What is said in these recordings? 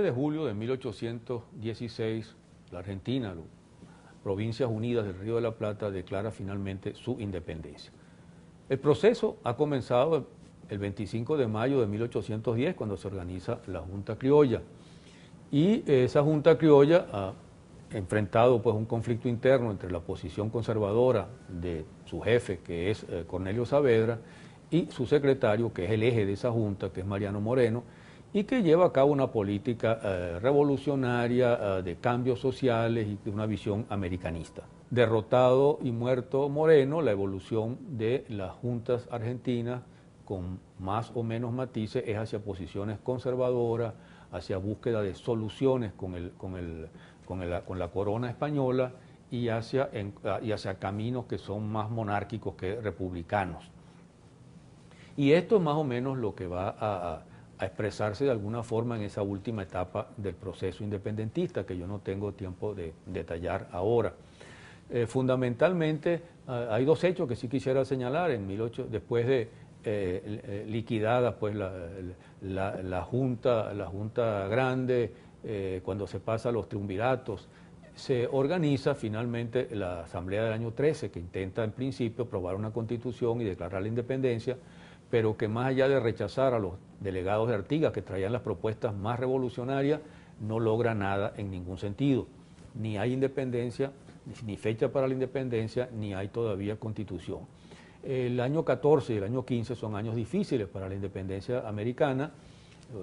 de julio de 1816, la Argentina, las Provincias Unidas del Río de la Plata, declara finalmente su independencia. El proceso ha comenzado el 25 de mayo de 1810, cuando se organiza la Junta Criolla. Y esa Junta Criolla ha enfrentado pues, un conflicto interno entre la posición conservadora de su jefe, que es eh, Cornelio Saavedra, y su secretario, que es el eje de esa Junta, que es Mariano Moreno, y que lleva a cabo una política eh, revolucionaria eh, de cambios sociales y de una visión americanista. Derrotado y muerto Moreno, la evolución de las juntas argentinas con más o menos matices es hacia posiciones conservadoras, hacia búsqueda de soluciones con, el, con, con, la corona española y hacia, y hacia caminos que son más monárquicos que republicanos. Y esto es más o menos lo que va a, a expresarse de alguna forma en esa última etapa del proceso independentista, que yo no tengo tiempo de detallar ahora. Eh, fundamentalmente, eh, hay dos hechos que sí quisiera señalar. En 18, después de eh, liquidada pues, la, junta, la Junta Grande, cuando se pasa a los triunviratos, se organiza finalmente la Asamblea del año 13, que intenta en principio aprobar una constitución y declarar la independencia pero que más allá de rechazar a los delegados de Artigas que traían las propuestas más revolucionarias, no logra nada en ningún sentido. Ni hay independencia, ni fecha para la independencia, ni hay todavía constitución. El año 14 y el año 15 son años difíciles para la independencia americana,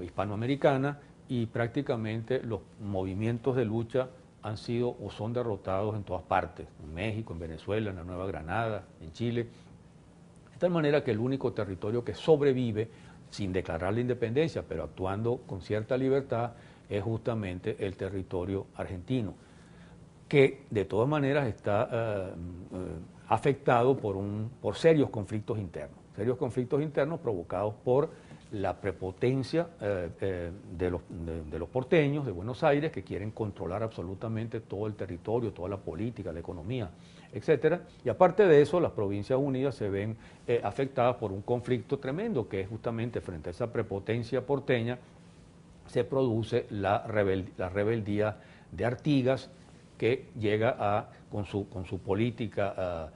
hispanoamericana, y prácticamente los movimientos de lucha han sido o son derrotados en todas partes, en México, en Venezuela, en la Nueva Granada, en Chile, de tal manera que el único territorio que sobrevive sin declarar la independencia, pero actuando con cierta libertad, es justamente el territorio argentino, que de todas maneras está eh, eh, afectado por, un, por serios conflictos internos, serios conflictos internos provocados por la prepotencia eh, eh, de, los, porteños de Buenos Aires, que quieren controlar absolutamente todo el territorio, toda la política, la economía, etcétera. Y aparte de eso, las provincias unidas se ven eh, afectadas por un conflicto tremendo, que es justamente frente a esa prepotencia porteña, se produce la, la rebeldía de Artigas, que llega a, con, su, con su política ah,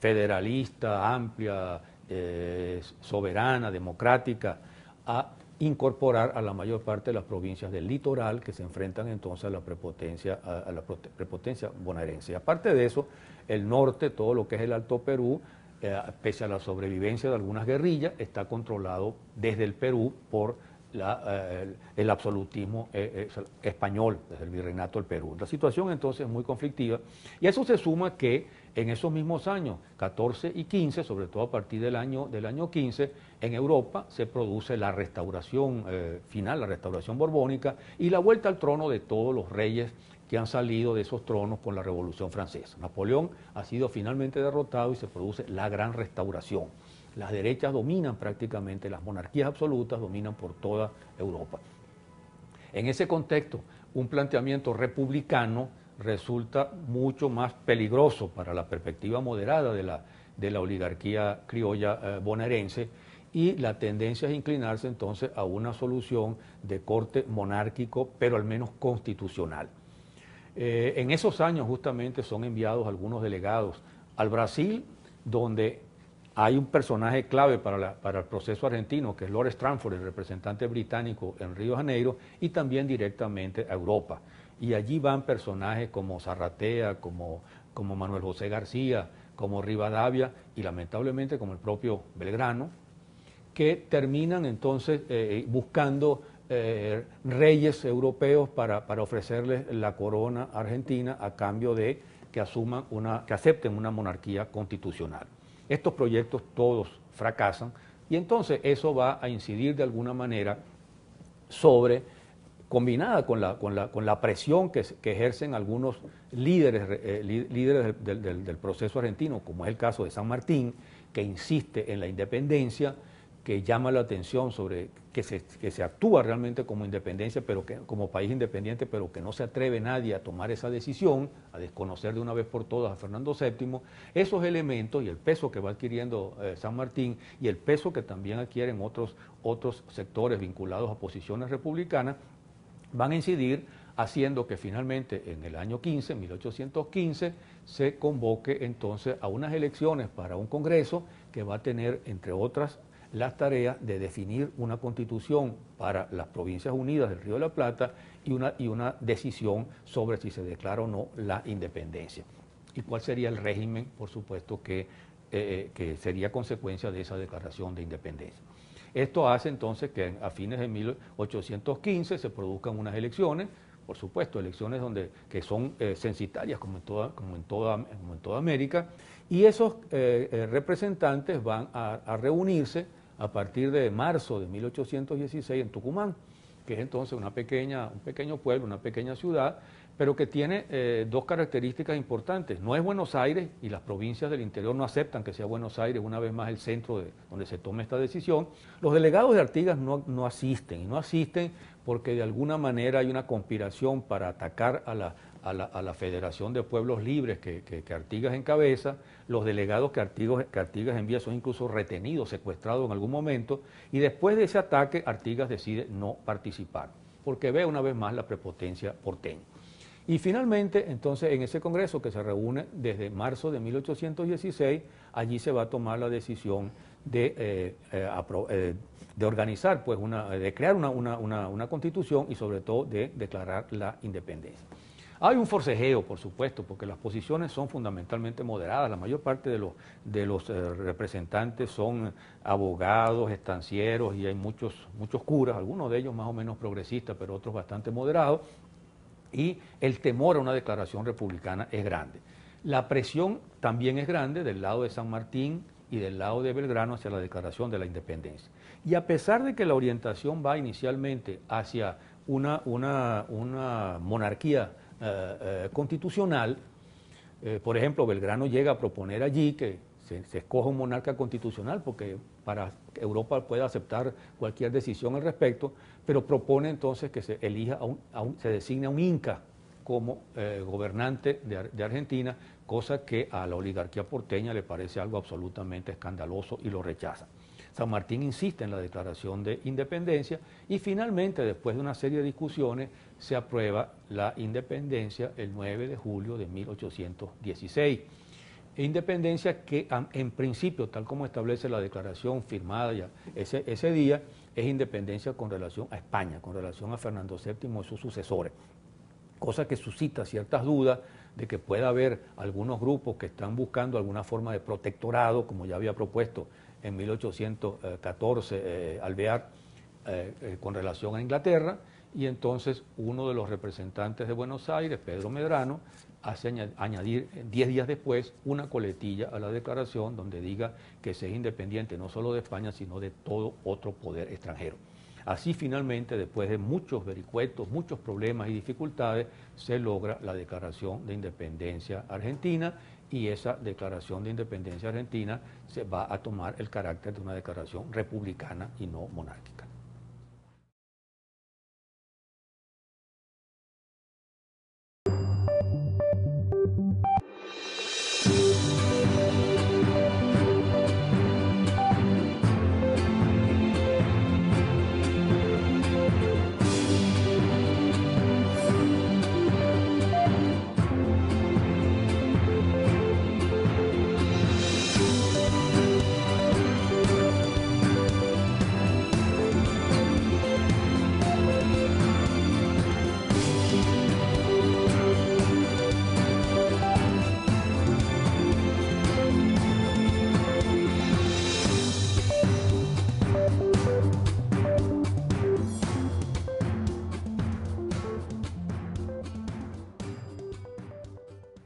federalista, amplia, eh, soberana, democrática, a incorporar a la mayor parte de las provincias del litoral que se enfrentan entonces a la prepotencia, a, la prepotencia bonaerense. Y aparte de eso, el norte, todo lo que es el Alto Perú, eh, pese a la sobrevivencia de algunas guerrillas, está controlado desde el Perú por eh, el absolutismo eh, español, desde el virreinato del Perú. La situación entonces es muy conflictiva y eso se suma que en esos mismos años, 14 y 15, sobre todo a partir del año, del año 15, en Europa se produce la restauración eh, final, la restauración borbónica y la vuelta al trono de todos los reyes que han salido de esos tronos con la Revolución Francesa. Napoleón ha sido finalmente derrotado y se produce la gran restauración las derechas dominan prácticamente, las monarquías absolutas dominan por toda Europa. En ese contexto, un planteamiento republicano resulta mucho más peligroso para la perspectiva moderada de la, oligarquía criolla eh, bonaerense y la tendencia es inclinarse entonces a una solución de corte monárquico, pero al menos constitucional. Eh, en esos años justamente son enviados algunos delegados al Brasil, donde hay un personaje clave para, el proceso argentino, que es Lord Stranford, el representante británico en Río de Janeiro, y también directamente a Europa. Y allí van personajes como Zarratea, como, Manuel José García, como Rivadavia y lamentablemente como el propio Belgrano, que terminan entonces eh, eh, buscando eh, reyes europeos para, para ofrecerles la corona argentina a cambio de que asuman una, que acepten una monarquía constitucional. Estos proyectos todos fracasan y entonces eso va a incidir de alguna manera sobre, combinada con la, con la, presión que, ejercen algunos líderes, eh, líderes del proceso argentino, como es el caso de San Martín, que insiste en la independencia, que llama la atención sobre que se, actúa realmente como independencia, pero que, como país independiente, pero que no se atreve nadie a tomar esa decisión, a desconocer de una vez por todas a Fernando VII, esos elementos y el peso que va adquiriendo eh, San Martín y el peso que también adquieren otros, otros sectores vinculados a posiciones republicanas, van a incidir haciendo que finalmente en el año 15, 1815, se convoque entonces a unas elecciones para un Congreso que va a tener, entre otras las tareas de definir una constitución para las provincias unidas del Río de la Plata y una, y una decisión sobre si se declara o no la independencia. Y cuál sería el régimen, por supuesto, que, eh, eh, sería consecuencia de esa declaración de independencia. Esto hace entonces que a fines de 1815 se produzcan unas elecciones, por supuesto, elecciones donde, que son eh, censitarias como en, toda, como, en toda, América, y esos representantes van a reunirse a partir de marzo de 1816 en Tucumán, que es entonces una pequeña, un pequeño pueblo, una pequeña ciudad, pero que tiene eh, dos características importantes. No es Buenos Aires y las provincias del interior no aceptan que sea Buenos Aires una vez más el centro donde se tome esta decisión. Los delegados de Artigas no, no asisten y no asisten porque de alguna manera hay una conspiración para atacar a la, a la, Federación de Pueblos Libres que, Artigas encabeza, los delegados que Artigas, envía son incluso retenidos, secuestrados en algún momento, y después de ese ataque Artigas decide no participar, porque ve una vez más la prepotencia porteña. Y finalmente, entonces, en ese Congreso que se reúne desde marzo de 1816, allí se va a tomar la decisión de, eh, eh, eh, organizar, pues, de crear una constitución y sobre todo de declarar la independencia. Hay un forcejeo, por supuesto, porque las posiciones son fundamentalmente moderadas. La mayor parte de los, eh, representantes son abogados, estancieros y hay muchos, muchos curas, algunos de ellos más o menos progresistas, pero otros bastante moderados. Y el temor a una declaración republicana es grande. La presión también es grande del lado de San Martín y del lado de Belgrano hacia la declaración de la independencia. Y a pesar de que la orientación va inicialmente hacia una monarquía eh, eh, constitucional. Eh, por ejemplo, Belgrano llega a proponer allí que se, escoja un monarca constitucional porque para Europa pueda aceptar cualquier decisión al respecto, pero propone entonces que se elija, a un, se designe a un inca como gobernante de, Argentina, cosa que a la oligarquía porteña le parece algo absolutamente escandaloso y lo rechaza. San Martín insiste en la declaración de independencia y finalmente, después de una serie de discusiones, se aprueba la independencia el 9 de julio de 1816. Independencia que en principio, tal como establece la declaración firmada ese, día, es independencia con relación a España, con relación a Fernando VII y sus sucesores, cosa que suscita ciertas dudas de que pueda haber algunos grupos que están buscando alguna forma de protectorado, como ya había propuesto en 1814 eh, Alvear eh, eh, con relación a Inglaterra y entonces uno de los representantes de Buenos Aires, Pedro Medrano, hace añadir 10 días después una coletilla a la declaración donde diga que se es independiente no solo de España, sino de todo otro poder extranjero. Así finalmente, después de muchos vericuetos, muchos problemas y dificultades, se logra la declaración de independencia argentina y esa declaración de independencia argentina se va a tomar el carácter de una declaración republicana y no monárquica.